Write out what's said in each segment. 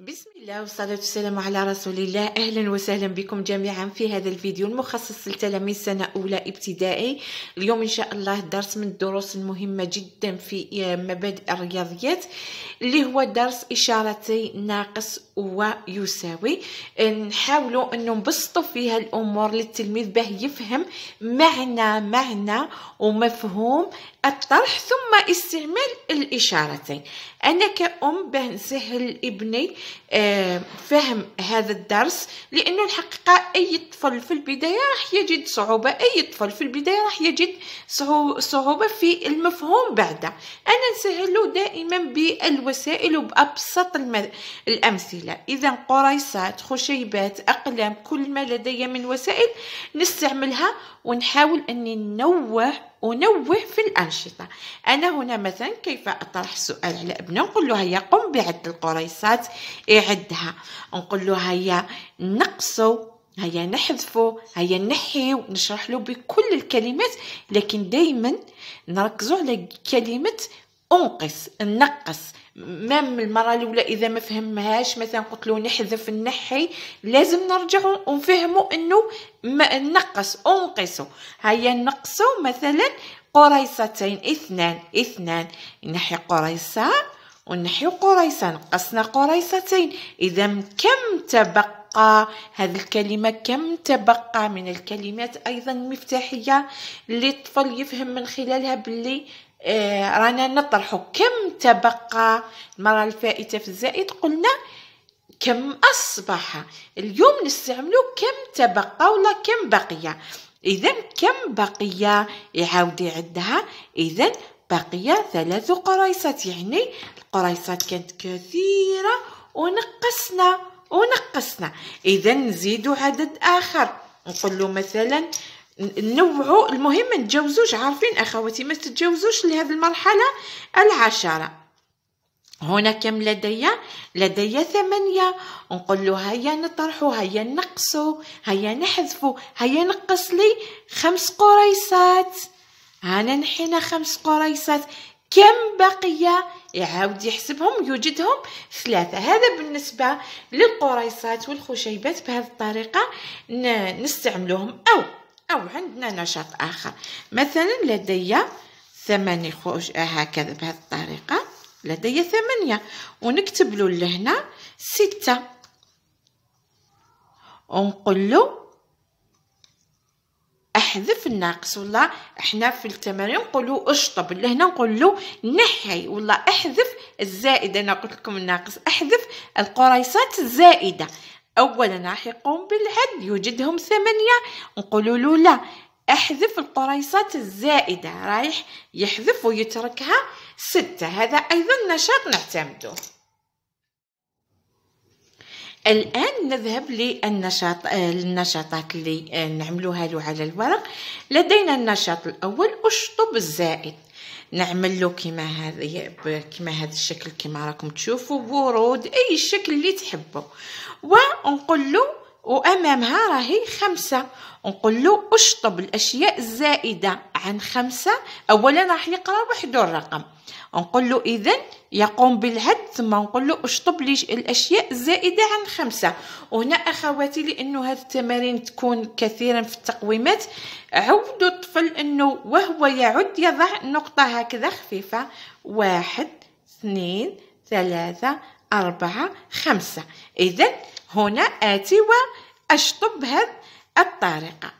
بسم الله والصلاة والسلام على رسول الله أهلا وسهلا بكم جميعا في هذا الفيديو المخصص لتلاميذ سنة أولى ابتدائي اليوم إن شاء الله درس من الدروس المهمة جدا في مبادئ الرياضيات اللي هو درس إشارتي ناقص ويساوي نحاولوا أن نبسطوا فيها الأمور للتلميذ باه يفهم معنى معنى ومفهوم الطرح ثم استعمال الإشارتين أنا كأم باه نسهل ابني آه، فهم هذا الدرس لأنه الحقيقة أي طفل في البداية راح يجد صعوبة أي طفل في البداية راح يجد صعوبة في المفهوم بعدا أنا نسهله دائما بالوسائل وبأبسط الأمثلة إذا قريصات خشيبات أقلام كل ما لدي من وسائل نستعملها ونحاول أني نوه أنوه في الأنشطة أنا هنا مثلا كيف أطرح سؤال على ابنه نقول له هيا قم بعد القريصات اعدها نقول له هيا نقصوا هيا نحذفو هيا نحيو نشرح له بكل الكلمات لكن دايما نركزو على كلمة أنقص نقص مام المره الاولى اذا ما فهمهاش مثلا قلت له نحذف نحي لازم نرجع ونفهمه انه نقص انقصوا هيا نقصوا مثلا قريصتين اثنان اثنان نحي قريصه ونحي قريصه نقصنا قريصتين اذا كم تبقى تبقى هذه الكلمة كم تبقى من الكلمات أيضا مفتاحية للطفل الطفل يفهم من خلالها باللي آه، رانا نطرح كم تبقى المرة الفائتة في الزائد قلنا كم أصبح اليوم نستعملو كم تبقى ولا كم بقية إذا كم بقية يعاودي يعدها إذا بقية ثلاث قريصات يعني القريصات كانت كثيرة ونقصنا ونقصنا اذا نزيدو عدد اخر نقول مثلا نوعوا المهم ما نتجاوزوش عارفين اخواتي ما تتجاوزوش لهذه المرحله العشره هنا كم لدي لدي ثمانية نقول له هيا نطرحو هيا نقصو هيا نحذفو هيا نقص لي خمس قريصات هانا نحينا خمس قريصات كم بقي يعاود يحسبهم يوجدهم ثلاثة هذا بالنسبة للقريصات والخشيبات بهذه الطريقة نستعملوهم أو أو عندنا نشاط آخر مثلا لدي ثمانية خوش هكذا بهذه الطريقة لدي ثمانية ونكتب له لهنا ستة ونقول له احذف الناقص ولا احنا في التمارين نقولوا اشطب لهنا نقولوا نحي ولا احذف الزائد انا قلت لكم الناقص احذف القريصات الزائده اولا راح يقوم بالعد يوجدهم ثمانيه نقولوا له لا احذف القريصات الزائده رايح يحذف ويتركها سته هذا ايضا نشاط نعتمده الآن نذهب للنشاط النشاطات اللي آه، نعملوها له على الورق لدينا النشاط الأول أشطب الزائد نعمل له كما هذه كما هذا الشكل كما راكم تشوفوا ورود اي شكل اللي تحبوا ونقول له وأمامها راهي خمسة نقول له أشطب الأشياء الزائدة عن خمسة أولا راح يقرأ وحده الرقم نقول له إذا يقوم بالعد ثم نقول له أشطب لي الأشياء الزائدة عن خمسة وهنا أخواتي لأنه هذه التمارين تكون كثيرا في التقويمات عودوا الطفل أنه وهو يعد يضع نقطة هكذا خفيفة واحد اثنين ثلاثة أربعة خمسة إذا هنا آتي وأشطب بهذه الطريقة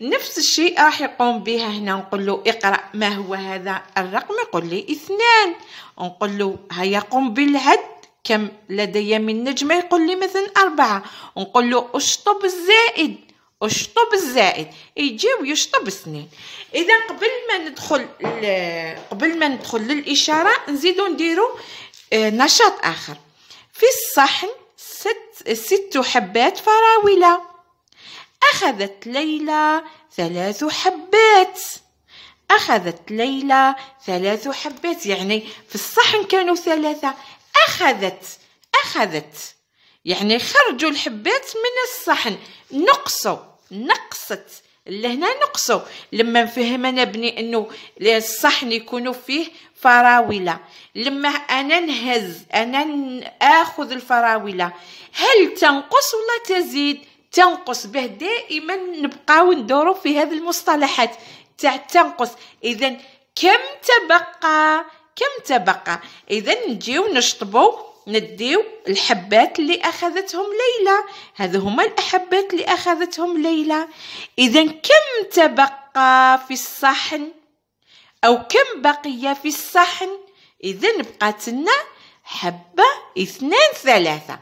نفس الشيء راح يقوم بها هنا نقول له اقرأ ما هو هذا الرقم يقول لي اثنان نقول له قم بالهد كم لدي من نجمة يقول لي مثلا أربعة نقول له اشطب الزائد اشطب الزائد يجي ويشطب اثنين اذا قبل ما ندخل قبل ما ندخل للاشاره نزيدو نديرو آه، نشاط اخر في الصحن ست, ست حبات فراولة أخذت ليلى ثلاث حبات أخذت ليلى ثلاث حبات يعني في الصحن كانوا ثلاثة أخذت أخذت يعني خرجوا الحبات من الصحن نقصوا نقصت لهنا نقصوا لما نفهم انا بني انه الصحن يكونوا فيه فراوله لما انا نهز انا اخذ الفراوله هل تنقص ولا تزيد تنقص به دائما نبقاو ندورو في هذه المصطلحات تاع تنقص اذا كم تبقى كم تبقى اذا نجيو نشطبو نديو الحبات اللي اخذتهم ليلى هذا هما الحبات اللي اخذتهم ليلى اذا كم تبقى في الصحن او كم بقي في الصحن اذا بقات لنا حبه اثنين ثلاثه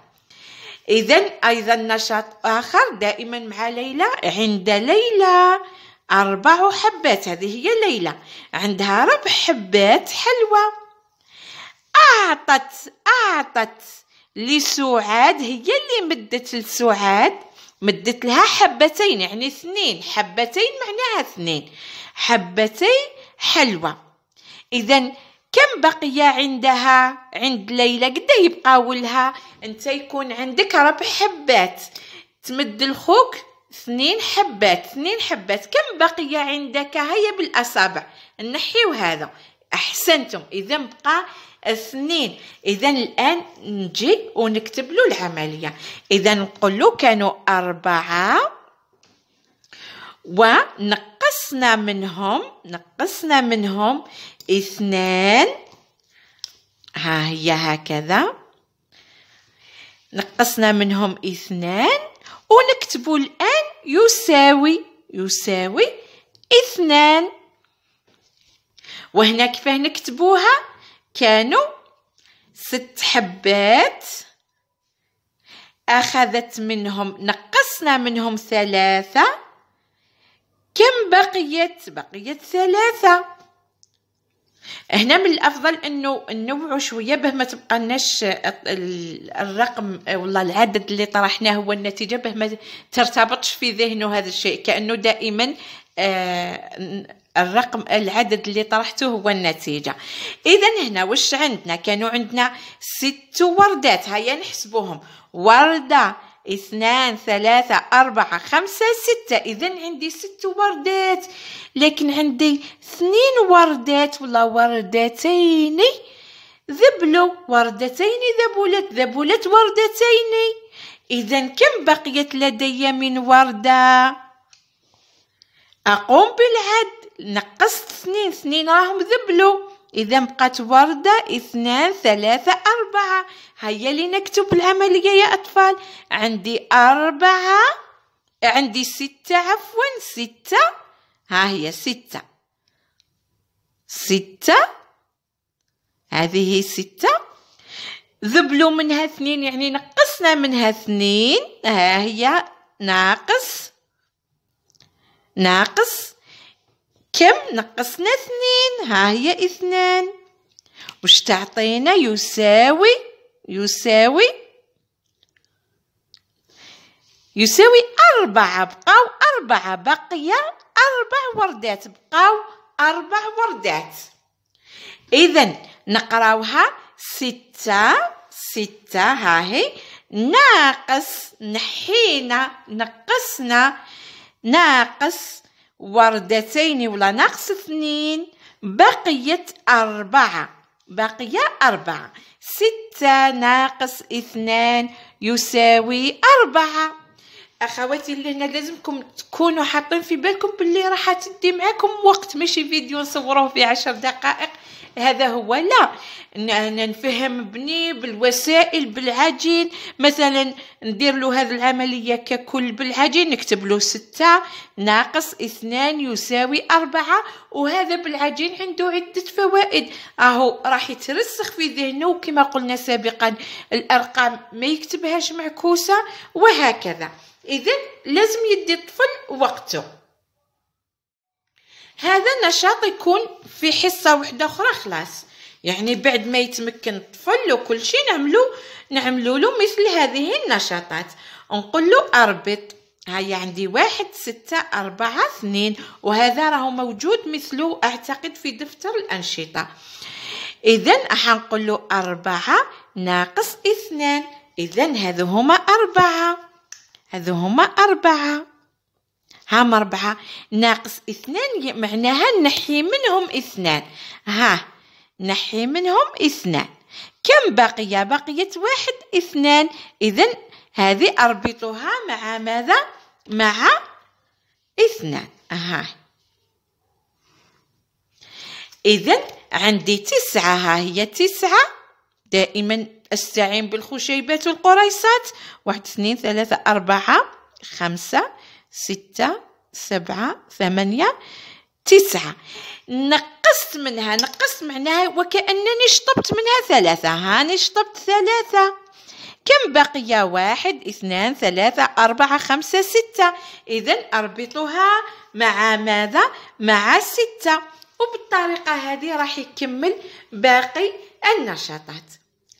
اذا ايضا نشاط اخر دائما مع ليلى عند ليلى اربع حبات هذه هي ليلى عندها ربع حبات حلوه أعطت أعطت لسعاد هي اللي مدت لسعاد مدت لها حبتين يعني اثنين حبتين معناها اثنين حبتي حلوى إذا كم بقي عندها عند ليلى قد إيه يبقى ولها انت يكون عندك ربع حبات تمد لخوك اثنين حبات اثنين حبات كم بقي عندك هيا بالاصابع نحيو هذا احسنتم اذا بقى اثنين اذا الان نجي ونكتب له العمليه اذا نقول له كانوا اربعه ونقصنا منهم نقصنا منهم اثنان ها هي هكذا نقصنا منهم اثنان ونكتبوا الآن يساوي يساوي اثنان وهنا كيفاه نكتبوها كانوا ست حبات أخذت منهم نقصنا منهم ثلاثة كم بقيت بقيت ثلاثة هنا من الافضل انه ننوعوا شويه باه ما تبقالناش الرقم والله العدد اللي طرحناه هو النتيجه باه ما ترتبطش في ذهنه هذا الشيء كانه دائما آه الرقم العدد اللي طرحته هو النتيجة إذا هنا واش عندنا كانوا عندنا ست وردات هيا نحسبوهم وردة اثنان ثلاثة أربعة خمسة ستة إذا عندي ست وردات لكن عندي اثنين وردات ولا وردتين ذبلوا وردتين ذبلت ذبلت وردتين إذا كم بقيت لدي من وردة؟ أقوم بالعد نقصت اثنين اثنين راهم ذبلوا إذا بقات وردة اثنان ثلاثة أربعة هيا لنكتب نكتب العملية يا أطفال عندي أربعة عندي ستة عفوا ستة ها هي ستة ستة هذه ستة ذبلوا منها اثنين يعني نقصنا منها اثنين ها هي ناقص ناقص كم نقصنا اثنين ها هي اثنان وش تعطينا يساوي يساوي يساوي أربعة بقاو أربعة بقية أربع وردات بقاو أربع وردات إذا نقراوها ستة ستة ها هي ناقص نحينا نقصنا ناقص وردتين ولا ناقص اثنين بقيت أربعة بقي أربعة ستة ناقص اثنان يساوي أربعة اخواتي اللي هنا لازمكم تكونوا حاطين في بالكم باللي راح تدي معاكم وقت ماشي فيديو نصوروه في عشر دقائق هذا هو لا نفهم بني بالوسائل بالعجين مثلا ندير له هذه العملية ككل بالعجين نكتب له ستة ناقص اثنان يساوي أربعة وهذا بالعجين عنده عدة فوائد أهو راح يترسخ في ذهنه وكما قلنا سابقا الأرقام ما يكتبهاش معكوسة وهكذا إذا لازم يدي الطفل وقته هذا نشاط يكون في حصه وحده اخرى خلاص يعني بعد ما يتمكن الطفل وكل شيء نعملو نعملو له مثل هذه النشاطات نقول له اربط هيا عندي واحد ستة أربعة اثنين وهذا راه موجود مثله أعتقد في دفتر الأنشطة إذا حنقول له أربعة ناقص اثنان إذا هذو هما أربعة هذو هما أربعة ها أربعة ناقص اثنان معناها نحي منهم اثنان ها نحي منهم اثنان كم بقي بقيت واحد اثنان إذا هذه أربطها مع ماذا مع اثنان ها إذا عندي تسعة ها هي تسعة دائما أستعين بالخشيبات والقريصات واحد اثنين ثلاثة أربعة خمسة ستة سبعة ثمانية تسعة نقصت منها نقصت معناها وكأنني شطبت منها ثلاثة هاني شطبت ثلاثة كم بقي واحد اثنان ثلاثة أربعة خمسة ستة إذا أربطها مع ماذا؟ مع ستة وبالطريقة هذه راح يكمل باقي النشاطات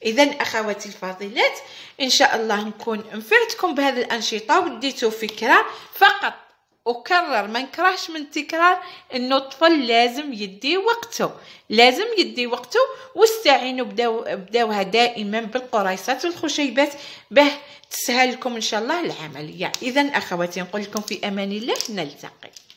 اذا اخواتي الفاضلات ان شاء الله نكون نفعتكم بهذه الانشطه وديتو فكره فقط اكرر ما نكرهش من التكرار انه الطفل لازم يدي وقته لازم يدي وقته واستعينوا بداو بداوها دائما بالقريصات والخشيبات باه تسهل لكم ان شاء الله العمليه اذا اخواتي نقول لكم في امان الله نلتقي